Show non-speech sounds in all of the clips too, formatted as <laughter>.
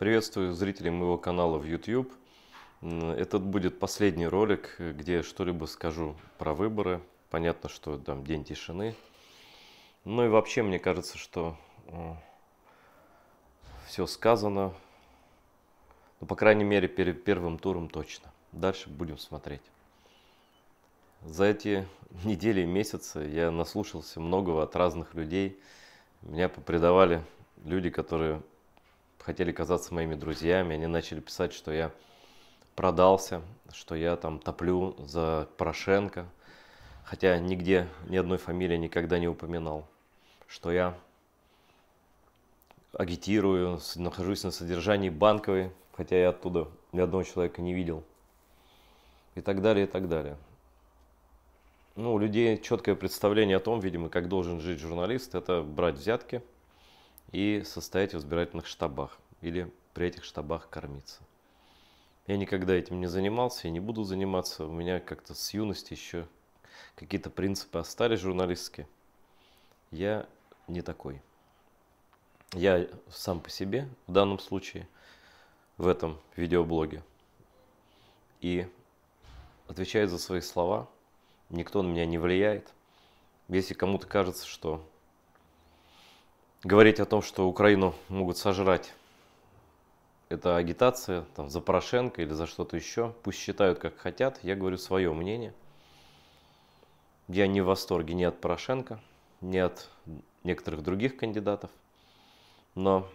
Приветствую зрителей моего канала в YouTube. Этот будет последний ролик, где я что-либо скажу про выборы. Понятно, что там день тишины. Ну и вообще, мне кажется, что э, все сказано. Ну, по крайней мере, перед первым туром точно. Дальше будем смотреть. За эти <laughs> недели и месяцы я наслушался многого от разных людей. Меня попредавали люди, которые хотели казаться моими друзьями, они начали писать, что я продался, что я там топлю за Порошенко, хотя нигде ни одной фамилии никогда не упоминал, что я агитирую, нахожусь на содержании банковой, хотя я оттуда ни одного человека не видел. И так далее, и так далее. Ну, у людей четкое представление о том, видимо, как должен жить журналист, это брать взятки – и состоять в избирательных штабах или при этих штабах кормиться. Я никогда этим не занимался и не буду заниматься. У меня как-то с юности еще какие-то принципы остались журналистские. Я не такой. Я сам по себе в данном случае в этом видеоблоге. И отвечаю за свои слова. Никто на меня не влияет. Если кому-то кажется, что говорить о том, что Украину могут сожрать, это агитация там, за Порошенко или за что-то еще. Пусть считают, как хотят. Я говорю свое мнение. Я не в восторге ни от Порошенко, ни от некоторых других кандидатов. Но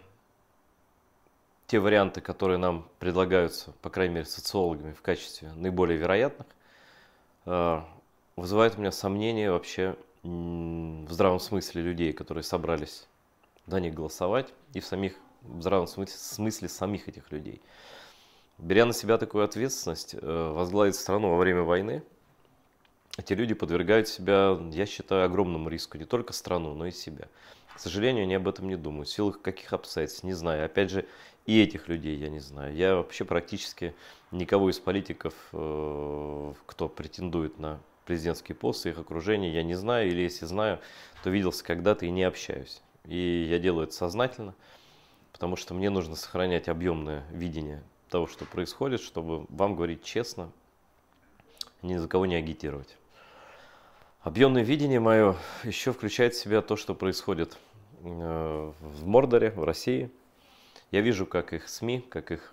те варианты, которые нам предлагаются, по крайней мере, социологами в качестве наиболее вероятных, э, вызывают у меня сомнения вообще в здравом смысле людей, которые собрались за них голосовать и в самих, в здравом смысле, смысле самих этих людей. Беря на себя такую ответственность, э, возглавить страну во время войны, эти люди подвергают себя, я считаю, огромному риску, не только страну, но и себя. К сожалению, они об этом не думают. В силах каких обстоятельств, не знаю. Опять же, и этих людей я не знаю. Я вообще практически никого из политиков, э, кто претендует на президентский пост, их окружение я не знаю. Или если знаю, то виделся когда-то и не общаюсь. И я делаю это сознательно, потому что мне нужно сохранять объемное видение того, что происходит, чтобы вам говорить честно, ни за кого не агитировать. Объемное видение мое еще включает в себя то, что происходит э, в Мордоре, в России. Я вижу, как их СМИ, как их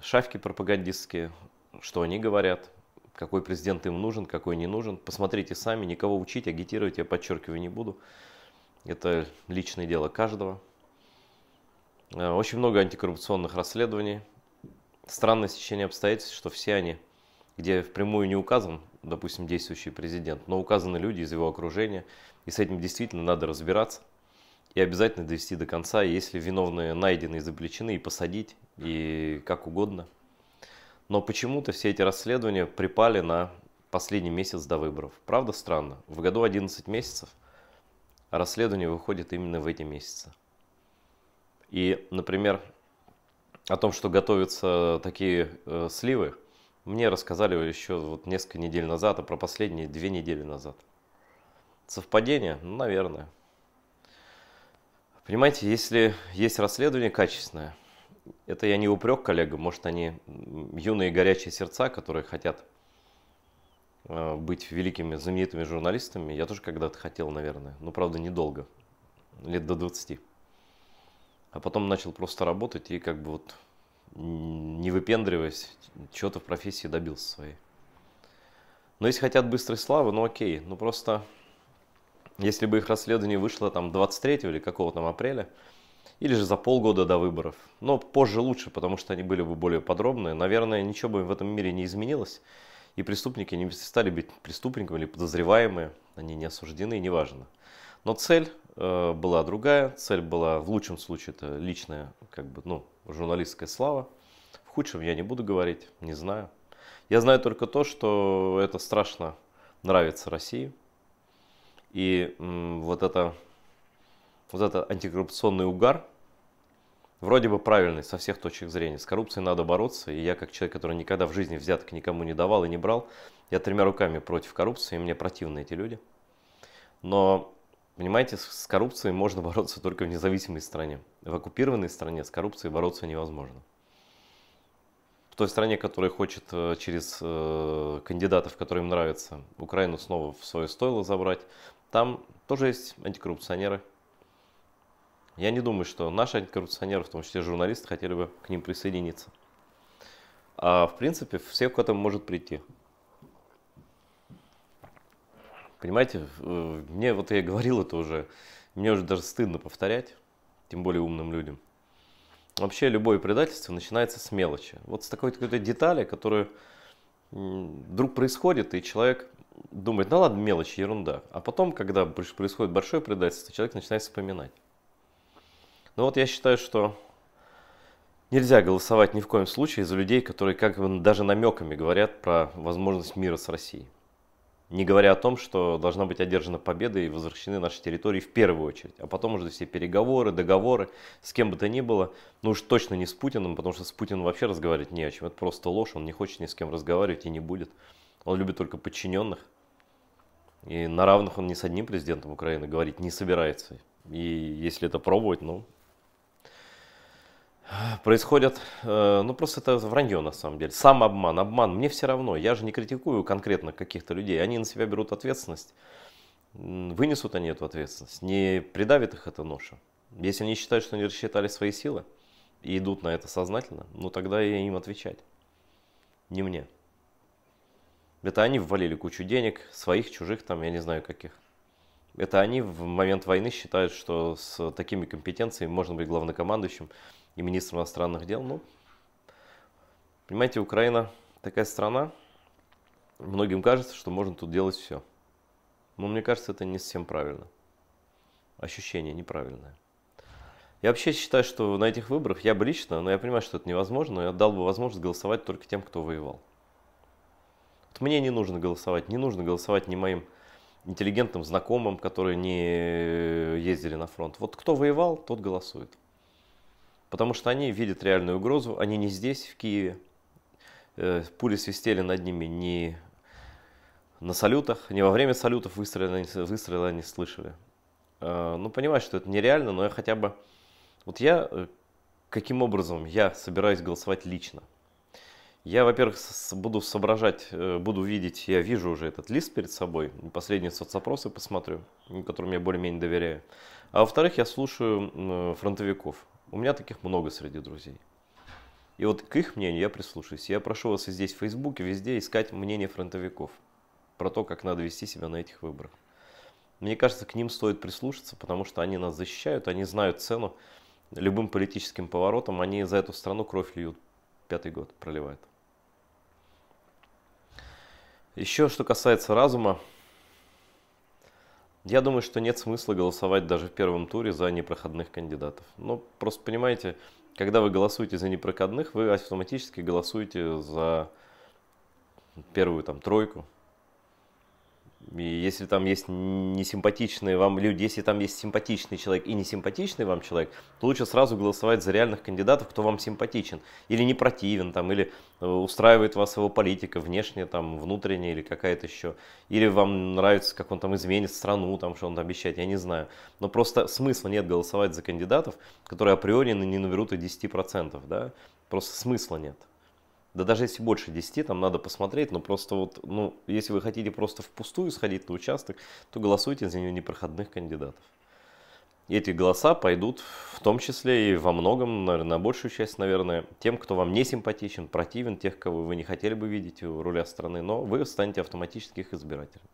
шавки пропагандистские, что они говорят, какой президент им нужен, какой не нужен. Посмотрите сами, никого учить, агитировать я подчеркиваю не буду. Это личное дело каждого. Э, очень много антикоррупционных расследований. Странное сечение обстоятельств, что все они, где впрямую не указан, допустим, действующий президент, но указаны люди из его окружения, и с этим действительно надо разбираться и обязательно довести до конца, если виновные найдены, изобличены, и посадить, и как угодно. Но почему-то все эти расследования припали на последний месяц до выборов. Правда странно? В году 11 месяцев расследование выходит именно в эти месяцы. И, например, о том, что готовятся такие э, сливы, мне рассказали еще вот несколько недель назад, а про последние две недели назад. Совпадение? Ну, наверное. Понимаете, если есть расследование качественное, это я не упрек коллегам, может они юные горячие сердца, которые хотят Э, быть великими, знаменитыми журналистами я тоже когда-то хотел, наверное. Но, правда, недолго. Лет до 20. А потом начал просто работать и как бы вот не выпендриваясь, чего-то в профессии добился своей. Но если хотят быстрой славы, ну окей. Ну просто, если бы их расследование вышло там 23 или какого там апреля, или же за полгода до выборов. Но позже лучше, потому что они были бы более подробные. Наверное, ничего бы в этом мире не изменилось. И преступники не стали быть преступниками или подозреваемые, они не осуждены, неважно. Но цель э, была другая, цель была в лучшем случае это личная, как бы, ну, журналистская слава. В худшем я не буду говорить, не знаю. Я знаю только то, что это страшно нравится России. И м, вот, это, вот это антикоррупционный угар – вроде бы правильный со всех точек зрения. С коррупцией надо бороться, и я как человек, который никогда в жизни взяток никому не давал и не брал, я тремя руками против коррупции, и мне противны эти люди. Но, понимаете, с коррупцией можно <laughs> бороться только в независимой стране. В оккупированной стране с коррупцией бороться невозможно. В той стране, которая хочет э, через э, кандидатов, которые им нравятся, Украину снова в свое стойло забрать, там тоже есть антикоррупционеры, я не думаю, что наши антикоррупционеры, в том числе журналисты, хотели бы к ним присоединиться. А в принципе, все к этому может прийти. Понимаете, мне вот я говорил это уже, мне уже даже стыдно повторять, тем более умным людям. Вообще любое предательство начинается с мелочи. Вот с такой какой-то детали, которая вдруг происходит, и человек думает, ну ладно, мелочь, ерунда. А потом, когда происходит большое предательство, человек начинает вспоминать. Ну вот я считаю, что нельзя голосовать ни в коем случае за людей, которые как бы даже намеками говорят про возможность мира с Россией. Не говоря о том, что должна быть одержана победа и возвращены наши территории в первую очередь. А потом уже все переговоры, договоры, с кем бы то ни было. Ну уж точно не с Путиным, потому что с Путиным вообще разговаривать не о чем. Это просто ложь, он не хочет ни с кем разговаривать и не будет. Он любит только подчиненных. И на равных он ни с одним президентом Украины говорить не собирается. И если это пробовать, ну, происходят, э, ну просто это вранье на самом деле, сам обман, обман, мне все равно, я же не критикую конкретно каких-то людей, они на себя берут ответственность, вынесут они эту ответственность, не придавит их эта ноша. Если они считают, что они рассчитали свои силы и идут на это сознательно, ну тогда и им отвечать, не мне. Это они ввалили кучу денег, своих, чужих, там, я не знаю каких. Это они в момент войны считают, что с такими компетенциями можно быть главнокомандующим и министром иностранных дел. Ну, понимаете, Украина такая страна, многим кажется, что можно тут делать все. Но мне кажется, это не совсем правильно. Ощущение неправильное. Я вообще считаю, что на этих выборах я бы лично, но ну, я понимаю, что это невозможно, но я дал бы возможность голосовать только тем, кто воевал. Вот мне не нужно голосовать, не нужно голосовать ни моим интеллигентным знакомым, которые не ездили на фронт. Вот кто воевал, тот голосует потому что они видят реальную угрозу, они не здесь, в Киеве. Э, пули свистели над ними не на салютах, не во время салютов выстрелы выстрелы они слышали. Э, ну, понимаю, что это нереально, но я хотя бы... Вот я, э, каким образом я собираюсь голосовать лично? Я, во-первых, буду соображать, буду видеть, я вижу уже этот лист перед собой, последние соцопросы посмотрю, которым я более-менее доверяю. А во-вторых, я слушаю фронтовиков. У меня таких много среди друзей. И вот к их мнению я прислушаюсь. Я прошу вас и здесь, в Фейсбуке, везде искать мнение фронтовиков про то, как надо вести себя на этих выборах. Мне кажется, к ним стоит прислушаться, потому что они нас защищают, они знают цену любым политическим поворотом, они за эту страну кровь льют, пятый год проливают. Еще что касается разума, я думаю, что нет смысла голосовать даже в первом туре за непроходных кандидатов. Ну, просто понимаете, когда вы голосуете за непроходных, вы автоматически голосуете за первую там тройку, и если там есть несимпатичные вам люди, если там есть симпатичный человек и несимпатичный вам человек, то лучше сразу голосовать за реальных кандидатов, кто вам симпатичен или не противен, там, или э, устраивает вас его политика внешняя, там, внутренняя или какая-то еще. Или вам нравится, как он там изменит страну, там, что он там обещает, я не знаю. Но просто смысла нет голосовать за кандидатов, которые априори не наберут и 10%, да? Просто смысла нет. Да даже если больше 10, там надо посмотреть, но просто вот, ну, если вы хотите просто впустую сходить на участок, то голосуйте за непроходных кандидатов. И эти голоса пойдут в том числе и во многом, наверное, на большую часть, наверное, тем, кто вам не симпатичен, противен, тех, кого вы не хотели бы видеть у руля страны, но вы станете автоматически их избирателем.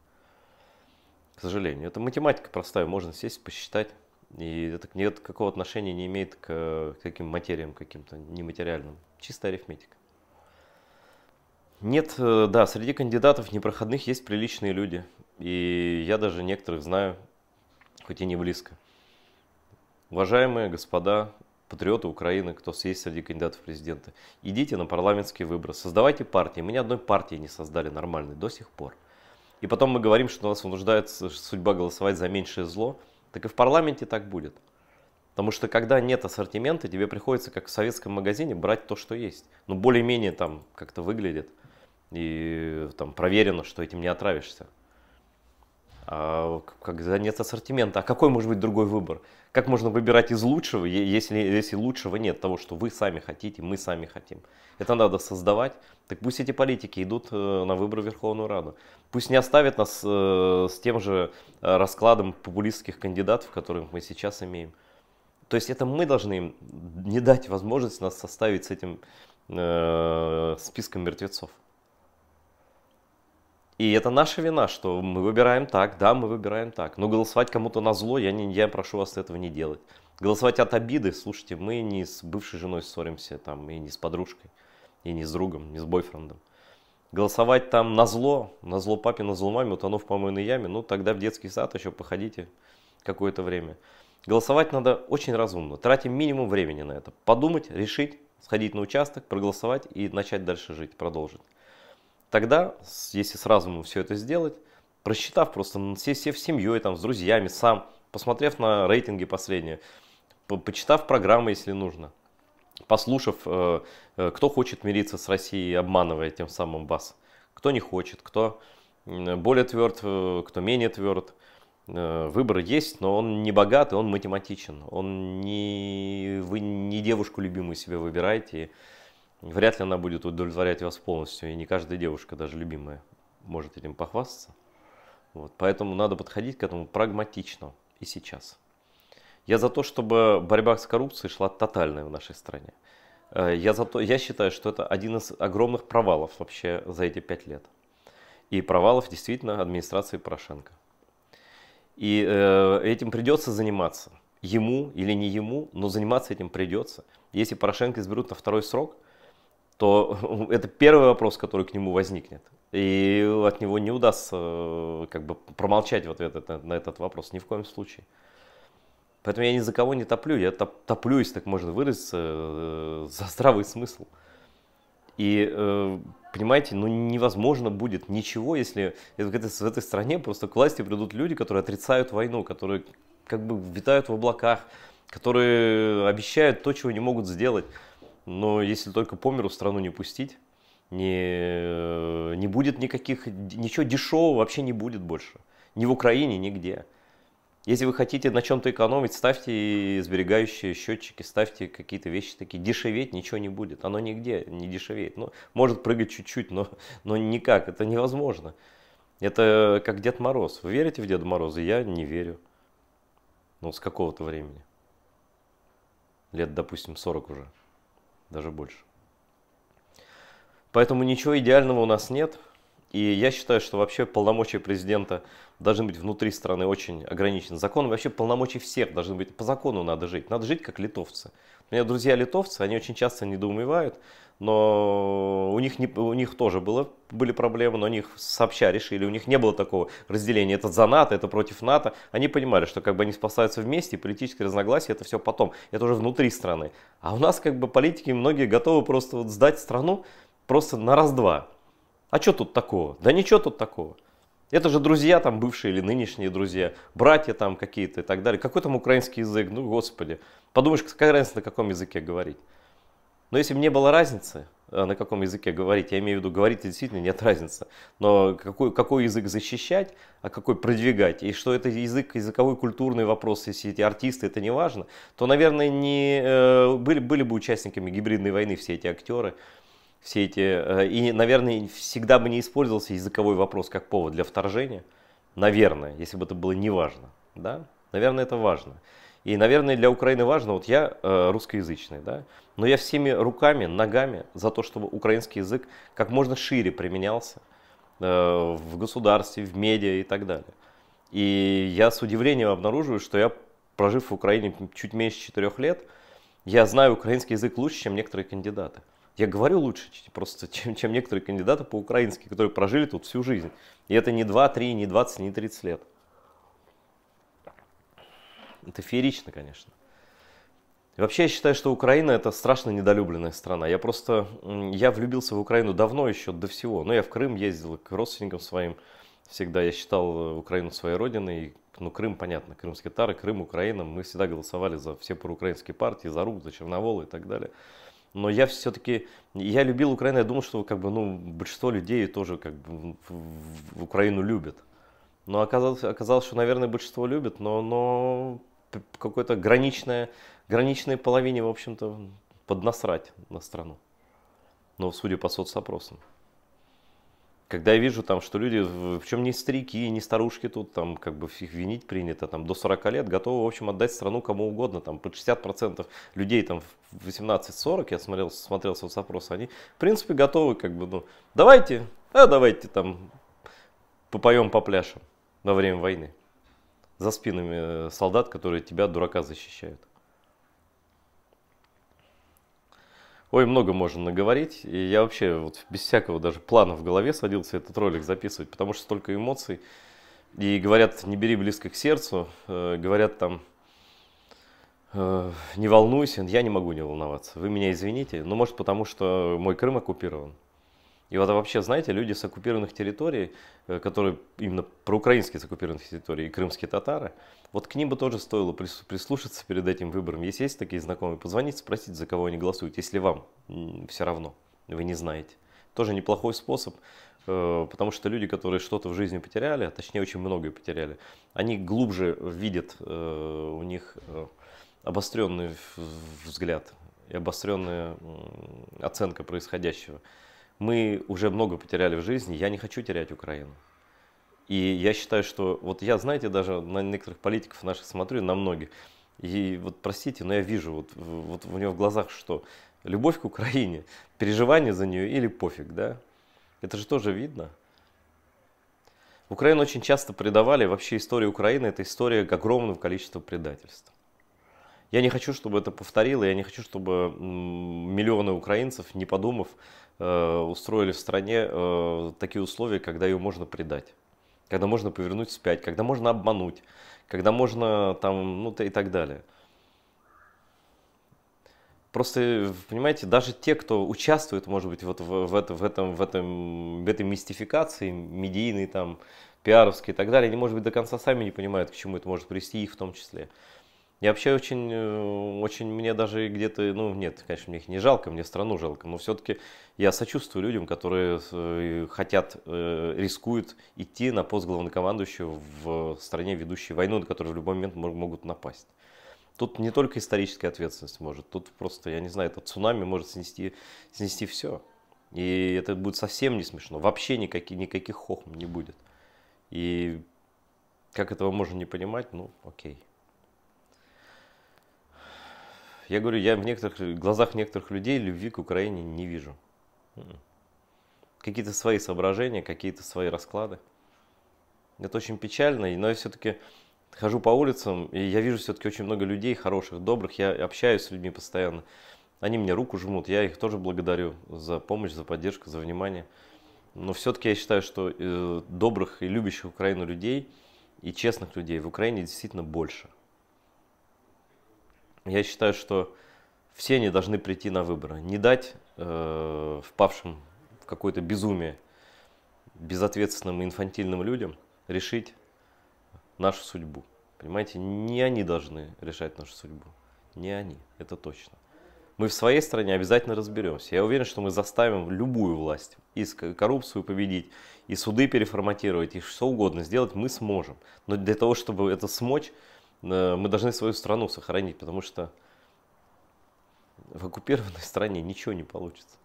К сожалению, это математика простая, можно сесть, посчитать. И это никакого отношения не имеет к таким материям каким-то нематериальным. Чистая арифметика. Нет, э, да, среди кандидатов непроходных есть приличные люди. И я даже некоторых знаю, хоть и не близко. Уважаемые господа патриоты Украины, кто есть среди кандидатов в президенты, идите на парламентские выборы, создавайте партии. Мы ни одной партии не создали нормальной до сих пор. И потом мы говорим, что нас вынуждает судьба голосовать за меньшее зло. Так и в парламенте так будет. Потому что когда нет ассортимента, тебе приходится, как в советском магазине, брать то, что есть. Но ну, более-менее там как-то выглядит. И э, там проверено, что этим не отравишься. А когда нет ассортимента, а какой может быть другой выбор? Как можно выбирать из лучшего, если, если лучшего нет того, что вы сами хотите, мы сами хотим? Это надо создавать. Так пусть эти политики идут э, на выборы в Верховную Раду. Пусть не оставят нас э, с тем же раскладом популистских кандидатов, которых мы сейчас имеем. То есть это мы должны им не дать возможность нас составить с этим списком мертвецов. И это наша вина, что мы выбираем так, да, мы выбираем так. Но голосовать кому-то на зло я, не, я прошу вас этого не делать. Голосовать от обиды, слушайте, мы не с бывшей женой ссоримся, там, и не с подружкой, и не с другом, не с бойфрендом. Голосовать там на зло, на зло папе, на зло маме, утонув в помойной яме, ну тогда в детский сад еще походите какое-то время. Голосовать надо очень разумно, тратим минимум времени на это. Подумать, решить, сходить на участок, проголосовать и начать дальше жить, продолжить. Тогда, если с разумом все это сделать, просчитав просто все, все в семьей, там, с друзьями, сам, посмотрев на рейтинги последние, по почитав программы, если нужно, послушав, э, э, кто хочет мириться с Россией, обманывая тем самым вас, кто не хочет, кто более тверд, э, кто менее тверд. Э, выбор есть, но он не богат и он математичен. Он не, вы не девушку любимую себе выбираете вряд ли она будет удовлетворять вас полностью. И не каждая девушка, даже любимая, может этим похвастаться. Вот. Поэтому надо подходить к этому прагматично и сейчас. Я за то, чтобы борьба с коррупцией шла тотальная в нашей стране. Э, я, за то, я считаю, что это один из огромных провалов вообще за эти пять лет. И провалов действительно администрации Порошенко. И э, этим придется заниматься. Ему или не ему, но заниматься этим придется. Если Порошенко изберут на второй срок, то <laughs> это первый вопрос, который к нему возникнет. И от него не удастся э, как бы промолчать в ответ э, на этот вопрос ни в коем случае. Поэтому я ни за кого не топлю, я топ, топлю, если так можно выразиться, э, за здравый смысл. И понимаете, ну невозможно будет ничего, если в этой, в этой стране просто к власти придут люди, которые отрицают войну, которые как бы витают в облаках, которые обещают то, чего не могут сделать но если только по миру страну не пустить, не, э, не будет никаких, ничего дешевого вообще не будет больше. Ни в Украине, нигде. Если вы хотите на чем-то экономить, ставьте сберегающие счетчики, ставьте какие-то вещи такие. Дешеветь ничего не будет. Оно нигде не дешевеет. Ну, может прыгать чуть-чуть, но, но никак. Это невозможно. Это как Дед Мороз. Вы верите в Деда Мороза? Я не верю. Ну, с какого-то времени. Лет, допустим, 40 уже даже больше. Поэтому ничего идеального у нас нет. И я считаю, что вообще полномочия президента должен быть внутри страны очень ограничен закон вообще полномочий всех должны быть. По закону надо жить. Надо жить как литовцы. У меня друзья литовцы, они очень часто недоумевают, но у них, не, у них тоже было, были проблемы, но у них сообща решили. У них не было такого разделения. Это за НАТО, это против НАТО. Они понимали, что как бы они спасаются вместе, политические разногласия это все потом. Это уже внутри страны. А у нас как бы политики многие готовы просто вот сдать страну просто на раз-два. А что тут такого? Да ничего тут такого. Это же друзья там бывшие или нынешние друзья, братья там какие-то и так далее. Какой там украинский язык? Ну, господи. Подумаешь, какая разница, на каком языке говорить. Но если бы не было разницы, э, на каком языке говорить, я имею в виду, говорить действительно нет разницы. Но какой, какой язык защищать, а какой продвигать, и что это язык, языковой, культурный вопрос, если эти артисты, это не важно, то, наверное, не, э, были, были бы участниками гибридной войны все эти актеры, все эти... Э, и, наверное, всегда бы не использовался языковой вопрос как повод для вторжения. Наверное, если бы это было не важно. Да? Наверное, это важно. И, наверное, для Украины важно, вот я э, русскоязычный, да, но я всеми руками, ногами за то, чтобы украинский язык как можно шире применялся э, в государстве, в медиа и так далее. И я с удивлением обнаруживаю, что я, прожив в Украине чуть меньше четырех лет, я знаю украинский язык лучше, чем некоторые кандидаты. Я говорю лучше просто, <laughs> чем, чем некоторые кандидаты по-украински, которые прожили тут всю жизнь. И это не 2, 3, не 20, не 30 лет. Это феерично, конечно. И вообще я считаю, что Украина это страшно недолюбленная страна. Я просто, я влюбился в Украину давно еще, до всего. Но ну, я в Крым ездил к родственникам своим. Всегда я считал э, Украину своей родиной. Ну, Крым, понятно, крымские тары, Крым, Украина. Мы всегда голосовали за все проукраинские партии, за РУК, за Черноволы и так далее но я все-таки, я любил Украину, я думал, что как бы, ну, большинство людей тоже как бы в Украину любят. Но оказалось, оказалось, что, наверное, большинство любит, но, но какое то граничное, граничной половине, в общем-то, поднасрать на страну. Но судя по соцопросам когда я вижу там, что люди, причем не старики, не старушки тут, там как бы их винить принято, там до 40 лет готовы, в общем, отдать страну кому угодно, там под 60% людей там в 18-40, я смотрел, смотрел запрос, они в принципе готовы как бы, ну, давайте, а давайте там попоем по пляшам во время войны за спинами э, солдат, которые тебя, дурака, защищают. Ой, много можно наговорить, и я вообще вот без всякого даже плана в голове садился этот ролик записывать, потому что столько эмоций. И говорят, не бери близко к сердцу, э, говорят там, э, не волнуйся, я не могу не волноваться. Вы меня извините, но ну, может потому, что мой Крым оккупирован. И вот вообще, знаете, люди с оккупированных территорий, э, которые именно проукраинские с оккупированных территорий и крымские татары, вот к ним бы тоже стоило прислушаться перед этим выбором. Если есть такие знакомые, позвонить, спросить, за кого они голосуют, если вам все равно, вы не знаете. Тоже неплохой способ, э, потому что люди, которые что-то в жизни потеряли, а точнее очень многое потеряли, они глубже видят, э, у них обостренный взгляд и обостренная оценка происходящего мы уже много потеряли в жизни, я не хочу терять Украину. И я считаю, что вот я, знаете, даже на некоторых политиков наших смотрю, на многих, и вот простите, но я вижу вот, вот у него в глазах что? Любовь к Украине, переживание за нее или пофиг, да? Это же тоже видно. Украину очень часто предавали, вообще история Украины – это история огромного количества количеству предательств. Я не хочу, чтобы это повторило, я не хочу, чтобы миллионы украинцев, не подумав, Э, устроили в стране э, такие условия, когда ее можно предать, когда можно повернуть вспять, когда можно обмануть, когда можно там, ну и так далее. Просто, понимаете, даже те, кто участвует, может быть, вот в, в, это, в, этом, в, этом, в этой мистификации, медийной, там, пиаровской и так далее, они, может быть, до конца сами не понимают, к чему это может привести, их в том числе. Я вообще очень, э, очень мне даже где-то, ну нет, конечно, мне их не жалко, мне страну жалко, но все-таки я сочувствую людям, которые э, хотят, э, рискуют идти на пост главнокомандующего в стране, ведущей войну, на которую в любой момент могут напасть. Тут не только историческая ответственность может, тут просто, я не знаю, этот цунами может снести, снести все. И это будет совсем не смешно, вообще никаких, никаких хохм не будет. И как этого можно не понимать, ну окей я говорю, я в некоторых глазах некоторых людей любви к Украине не вижу. М-м. Какие-то свои соображения, какие-то свои расклады. Это очень печально, но я все-таки хожу по улицам, и я вижу все-таки очень много людей хороших, добрых. Я общаюсь с людьми постоянно. Они мне руку жмут, я их тоже благодарю за помощь, за поддержку, за внимание. Но все-таки я считаю, что э, добрых и любящих Украину людей и честных людей в Украине действительно больше. Я считаю, что все они должны прийти на выборы. Не дать э, впавшим в какое-то безумие, безответственным и инфантильным людям решить нашу судьбу. Понимаете, не они должны решать нашу судьбу. Не они, это точно. Мы в своей стране обязательно разберемся. Я уверен, что мы заставим любую власть и коррупцию победить, и суды переформатировать, и что угодно сделать мы сможем. Но для того, чтобы это смочь, мы должны свою страну сохранить, потому что в оккупированной стране ничего не получится.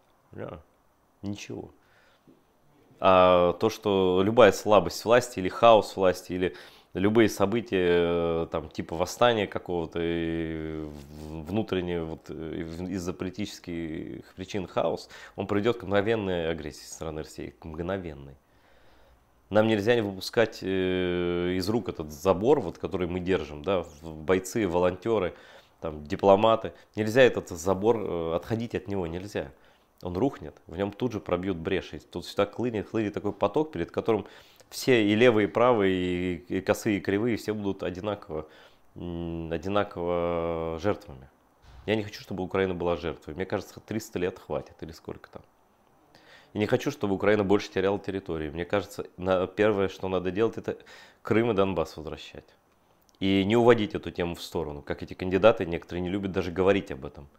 Ничего. А то, что любая слабость власти или хаос власти, или любые события, э, там, типа восстания какого-то, и внутренний вот, э, из-за политических причин хаос, он приведет к мгновенной агрессии со стороны России, к мгновенной нам нельзя не выпускать э, из рук этот забор, вот, который мы держим, да, бойцы, волонтеры, там, дипломаты. Нельзя этот забор, э, отходить от него нельзя. Он рухнет, в нем тут же пробьют брешь. И тут всегда клынет, клынет такой поток, перед которым все и левые, и правые, и косые, и кривые, все будут одинаково, одинаково жертвами. Я не хочу, чтобы Украина была жертвой. Мне кажется, 300 лет хватит или сколько там. Я не хочу, чтобы Украина больше теряла территории. Мне кажется, первое, что надо делать, это Крым и Донбасс возвращать. И не уводить эту тему в сторону, как эти кандидаты, некоторые не любят даже говорить об этом.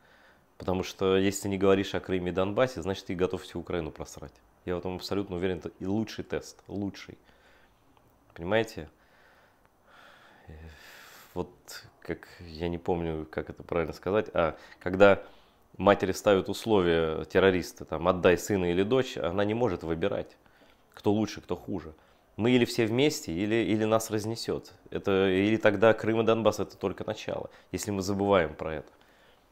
Потому что если ты не говоришь о Крыме и Донбассе, значит ты готов всю Украину просрать. Я в этом абсолютно уверен, это и лучший тест, лучший. Понимаете? Э, вот как, я не помню, как это правильно сказать, а когда матери ставят условия террористы, там, отдай сына или дочь, она не может выбирать, кто лучше, кто хуже. Мы или все вместе, или, или нас разнесет. Это, или тогда Крым и Донбасс это только начало, если мы забываем про это.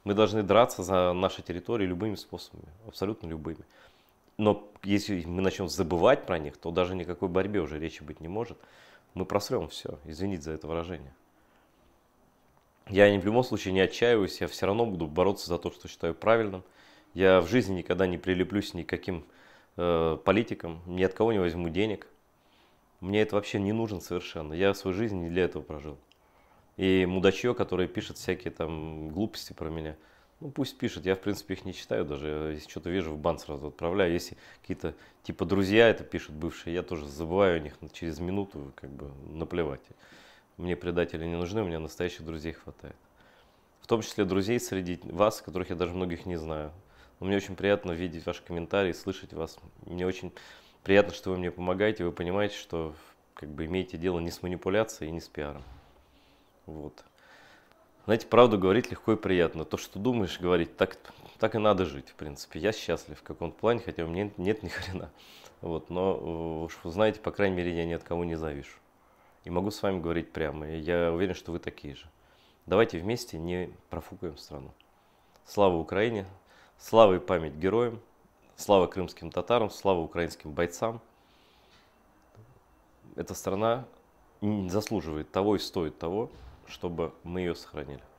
Мы должны драться за наши территории любыми способами, абсолютно любыми. Но если мы начнем забывать про них, то даже никакой борьбе уже речи быть не может. Мы просрем все, извините за это выражение я ни в любом случае не отчаиваюсь, я все равно буду бороться за то, что считаю правильным. Я в жизни никогда не прилеплюсь ни никаким э, политикам, ни от кого не возьму денег. Мне это вообще не нужен совершенно. Я свою жизнь не для этого прожил. И мудачье, которое пишет всякие там глупости про меня, ну пусть пишет, я в принципе их не читаю даже, если что-то вижу, в бан сразу отправляю. Если какие-то типа друзья это пишут бывшие, я тоже забываю о них через минуту, как бы наплевать мне предатели не нужны, у меня настоящих друзей хватает. В том числе друзей среди вас, которых я даже многих не знаю. Но мне очень приятно видеть ваши комментарии, слышать вас. Мне очень приятно, что вы мне помогаете, вы понимаете, что как бы имеете дело не с манипуляцией и не с пиаром. Вот. Знаете, правду говорить легко и приятно. То, что думаешь, говорить, так, так и надо жить, в принципе. Я счастлив в каком-то плане, хотя у меня нет ни <laughs> хрена. Вот, но э, уж вы знаете, по крайней мере, я ни от кого не завишу. И могу с вами говорить прямо, и я уверен, что вы такие же. Давайте вместе не профукаем страну. Слава Украине, слава и память героям, слава крымским татарам, слава украинским бойцам. Эта страна заслуживает того и стоит того, чтобы мы ее сохранили.